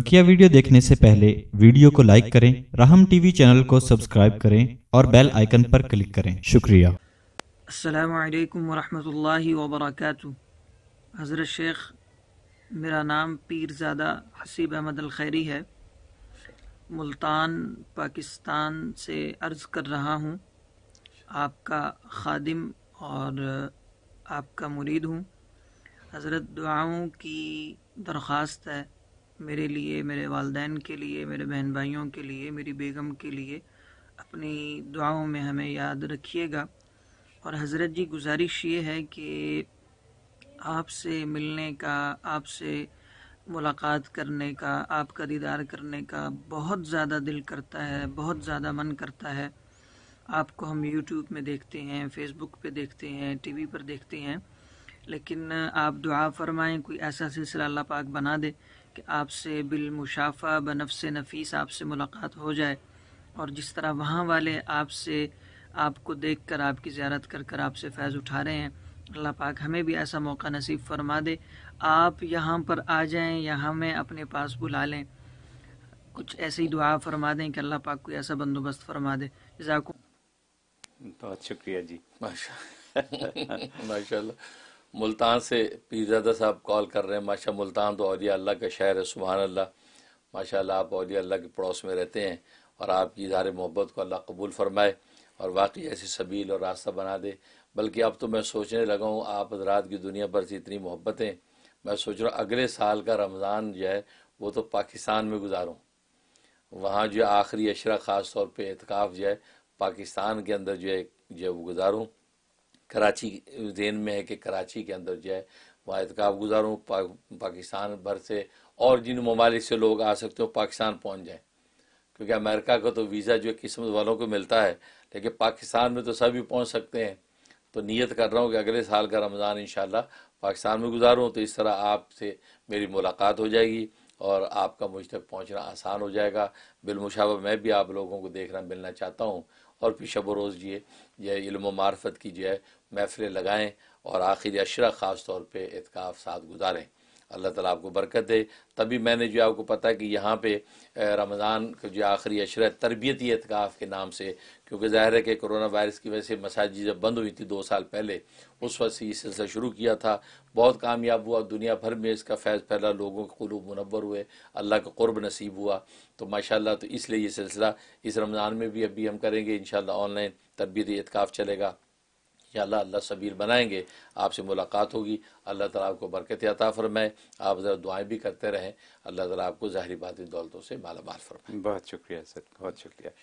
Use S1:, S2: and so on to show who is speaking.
S1: बकिया वीडियो देखने से पहले वीडियो को लाइक करें राहम टीवी चैनल को सब्सक्राइब करें और बेल आइकन पर क्लिक करें शुक्रिया वालेकुम वरहमतुल्लाहि वबरकातुहू हज़रत शेख मेरा नाम पीरजादा हसीब अहमद अलखैरी है मुल्तान पाकिस्तान से अर्ज़ कर रहा हूँ आपका खादिम और आपका मुरीद हूँ हज़रत दुआओं की दरख्वास्त है मेरे लिए मेरे वालदेन के लिए मेरे बहन भाइयों के लिए मेरी बेगम के लिए अपनी दुआओं में हमें याद रखिएगा और हज़रत जी गुजारिश ये है कि आपसे मिलने का आपसे मुलाकात करने का आपका दीदार करने का बहुत ज़्यादा दिल करता है बहुत ज़्यादा मन करता है आपको हम यूट्यूब में देखते हैं फेसबुक पे देखते हैं टीवी पर देखते हैं लेकिन आप दुआ फरमाएं कोई ऐसा सिलसिला अल्लाह पाक बना दे आपसे बिलमुशाफ़ा बनफ़ से नफीस आपसे मुलाकात हो जाए और जिस तरह वहाँ वाले आपसे आपको देख कर आपकी ज्यारत कर कर आपसे फैज़ उठा रहे हैं अल्लाह पाक हमें भी ऐसा मौका नसीब फरमा दे आप यहाँ पर आ जाएँ या हमें अपने पास बुला लें कुछ ऐसी दुआ फरमा दें कि अल्लाह पाक कोई ऐसा बंदोबस्त फरमा दे जजाकुम
S2: बहुत शुक्रिया जी माशा माशा मुल्तान से पीरजादा साहब कॉल कर रहे हैं माशा मुल्तान तो औलिया अल्लाह का शहर है सुबह अल्लाह माशा आप औलिया अल्लाह के पड़ोस में रहते हैं और आपकी इधार मोहब्बत को अल्लाह कबूल फरमाए और वाकई ऐसी सबील और रास्ता बना दे बल्कि अब तो मैं सोचने लगा हूँ आप हजरात की दुनिया भर से इतनी मोहब्बतें मैं सोच रहा हूँ अगले साल का रमज़ान जो है वो तो पाकिस्तान में गुजारूँ वहाँ जो आखिरी अशरा ख़ास तौर पर एहतिकाफ जो है पाकिस्तान के अंदर जो है जो है वो गुजारूँ कराची जेन में है कि कराची के अंदर जो है वहाँ एहतकाब गुजारूँ पा, पाकिस्तान भर से और जिन ममालिक से लोग आ सकते हो पाकिस्तान पहुँच जाएँ क्योंकि अमेरिका का तो वीज़ा जो किस्मत वालों को मिलता है लेकिन पाकिस्तान में तो सभी पहुँच सकते हैं तो नीयत कर रहा हूँ कि अगले साल का रमज़ान इन पाकिस्तान में गुजारूँ तो इस तरह आपसे मेरी मुलाकात हो जाएगी और आपका मुझ तक पहुँचना आसान हो जाएगा बिलमुशावा मैं भी आप लोगों को देखना मिलना चाहता हूँ और फिर शब रोज़ जिए या इल्म मार्फत की जो है महफ़िलें लगाएँ और आखिर अशरा ख़ास तौर पर एतकाफ़ साथ गुजारें अल्लाह ताला आपको बरकत दे तभी मैंने जो आपको पता है कि यहाँ पे रमज़ान का जो आखिरी अशर तरबियती एतकाफ़ के नाम से क्योंकि ज़ाहिर है कि कोरोना वायरस की वजह से मसाजिद जब बंद हुई थी दो साल पहले उस वक्त से ये सिलसिला शुरू किया था बहुत कामयाब हुआ दुनिया भर में इसका फैज़ फैला लोगों के कलूब मनवर हुए अल्लाह का कुर्ब नसीब हुआ तो माशाल्लाह तो इसलिए ये सिलसिला इस रमज़ान में भी अभी हम करेंगे इन शाला ऑनलाइन तरबियती एतकाफ़ चलेगा कि अल्लाह अल्लाह सबीर बनाएंगे आपसे मुलाकात होगी अल्लाह ताला आपको बरकत अता फरमाए आप ज़रा दुआएं भी करते रहें अल्लाह ताला आपको ज़ाहरी बात दौलतों से मालामाल माल फरमाए बहुत शुक्रिया सर बहुत शुक्रिया